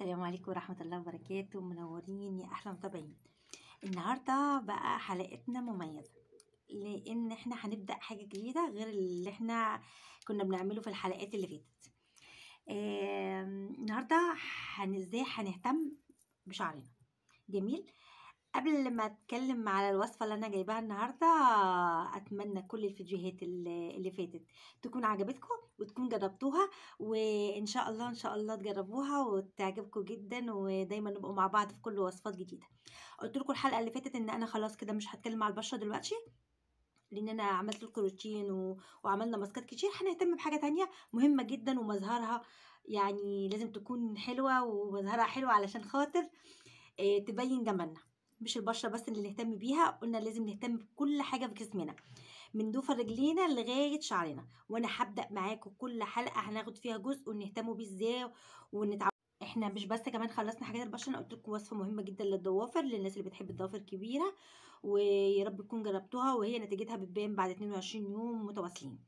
السلام عليكم ورحمة الله وبركاته منورين يا أحلى متابعين النهاردة بقى حلقتنا مميزة لأن احنا هنبدأ حاجة جديدة غير اللي احنا كنا بنعمله في الحلقات اللي فاتت النهاردة ازاي هنهتم بشعرنا جميل قبل ما اتكلم على الوصفه اللي انا جايباها النهارده اتمنى كل الفيديوهات اللي فاتت تكون عجبتكم وتكون جربتوها وان شاء الله ان شاء الله تجربوها وتعجبكم جدا ودايما نبقوا مع بعض في كل وصفات جديده قلت لكم الحلقه اللي فاتت ان انا خلاص كده مش هتكلم على البشره دلوقتي لان انا عملت روتين و... وعملنا ماسكات كتير هنهتم بحاجه تانية مهمه جدا ومظهرها يعني لازم تكون حلوه ومظهرها حلو علشان خاطر آه، تبين جمالنا مش البشره بس اللي نهتم بيها قلنا لازم نهتم بكل حاجه في جسمنا من دوفة رجلينا لغاية شعرنا وأنا هبدأ معاكم كل حلقة هناخد فيها جزء ونهتموا بيه ازاي ونتعب احنا مش بس كمان خلصنا حاجات البشره انا قلت لكم وصفه مهمه جدا للضوافر للناس اللي بتحب الضوافر كبيره ويا رب تكون جربتوها وهي نتيجتها بتبان بعد 22 يوم متواصلين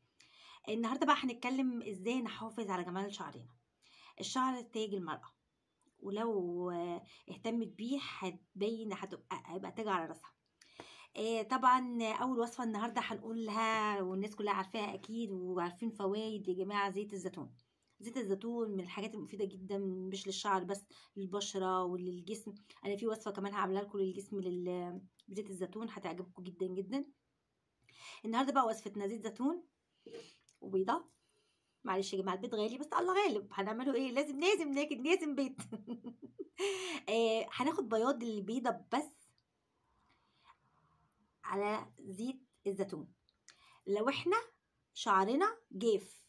النهارده بقى هنتكلم ازاي نحافظ على جمال شعرنا الشعر تاج المرأة ولو اهتمت بيه هتبين هتبقى هيبقى تاج على راسها آه، طبعا اول وصفه النهارده هنقولها والناس كلها عارفاها اكيد وعارفين فوائد يا جماعه زيت الزيتون زيت الزيتون من الحاجات المفيده جدا مش للشعر بس للبشره وللجسم انا في وصفه كمان هعملها لكم للجسم بزيت الزيتون هتعجبكم جدا جدا النهارده بقى وصفتنا زيت زيتون وبيضه معلش يا جماعه البيت غالي بس الله غالب هنعمله ايه لازم لازم ناكل لازم بيت آه، هناخد بياض البيضه بس على زيت الزيتون لو احنا شعرنا جاف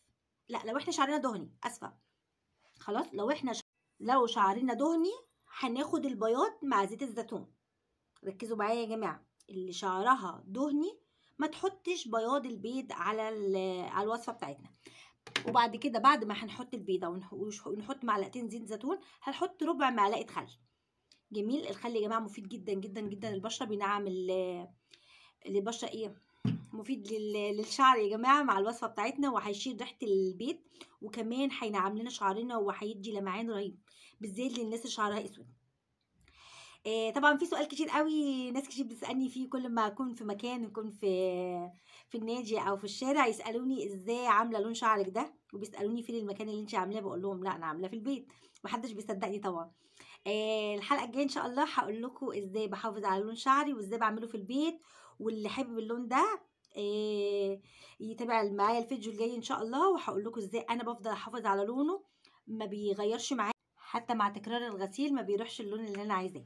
لا لو احنا شعرنا دهني اسفه خلاص لو احنا ش... لو شعرنا دهني هناخد البياض مع زيت الزيتون ركزوا معايا يا جماعه اللي شعرها دهني ما تحطش بياض البيض على على الوصفه بتاعتنا وبعد كده بعد ما هنحط البيضه ونحط معلقتين زيت زيتون هنحط ربع معلقه خل جميل الخل يا جماعه مفيد جدا جدا جدا للبشره بينعم البشره ايه مفيد للشعر يا جماعه مع الوصفه بتاعتنا وهيشيل ريحه البيت وكمان هينعم لنا شعرنا وهيدي لمعان رهيب بالذات للناس اللي شعرها اسود آه، طبعا في سؤال كتير قوي ناس كتير بتسالني فيه كل ما اكون في مكان اكون في في النادي او في الشارع يسالوني ازاي عامله لون شعرك ده وبيسالوني فين المكان اللي انت عاملاه بقول لهم لا انا عاملاه في البيت محدش بيصدقني طبعا آه، الحلقه الجايه ان شاء الله هقول لكم ازاي بحافظ على لون شعري وازاي بعمله في البيت واللي حابب اللون ده آه، يتابع معايا الفيديو الجاي ان شاء الله وهقول لكم ازاي انا بفضل احافظ على لونه ما بيغيرش معايا حتى مع تكرار الغسيل ما بيروحش اللون اللي انا عايزاه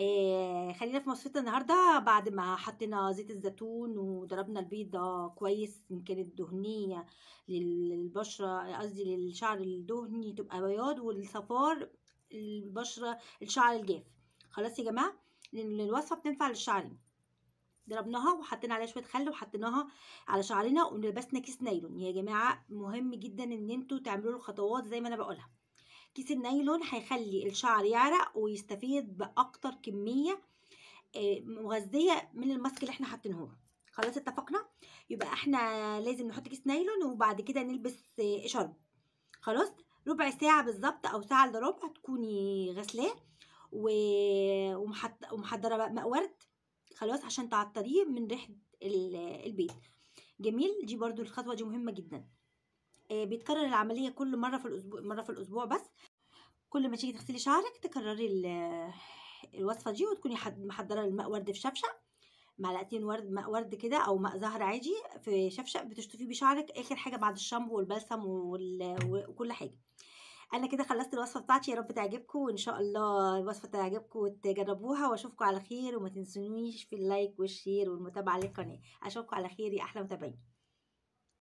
آه، خلينا في مصفية النهاردة بعد ما حطينا زيت الزيتون وضربنا البيضة كويس إن كانت دهنية للبشرة قصدي للشعر الدهني تبقى بياض والصفار البشرة الشعر الجاف خلاص يا جماعة لأن الوصفة بتنفع للشعرين ضربناها وحطينا عليها شويه خل وحطيناها على شعرنا ولبسنا كيس نايلون يا جماعه مهم جدا ان انتوا تعملوا الخطوات زي ما انا بقولها كيس النايلون هيخلي الشعر يعرق ويستفيد باكتر كميه آه، مغذيه من الماسك اللي احنا حاطينه خلاص اتفقنا يبقى احنا لازم نحط كيس نايلون وبعد كده نلبس آه، شرب خلاص ربع ساعه بالظبط او ساعه الا ربع تكوني غسلاه ومحضره بقى ماء ورد خلاص عشان تعطريه من ريحه البيت جميل دي برضو الخطوه دي مهمه جدا آه، بيتكرر العملية كل مرة في الأسبوع مرة في الأسبوع بس كل ما تيجي تغسلي شعرك تكرري آه، الوصفة دي وتكوني محضرة الماء ورد في شفشق معلقتين ورد ماء ورد كده او ماء زهر عادي في شفشق بتشطفيه بشعرك اخر حاجه بعد الشامبو والبلسم وكل حاجه انا كده خلصت الوصفه بتاعتي يا رب تعجبكم وان شاء الله الوصفه تعجبكم وتجربوها واشوفكم على خير وما تنسونيش في اللايك والشير والمتابعه للقناه اشوفكم على خير يا احلى متابعين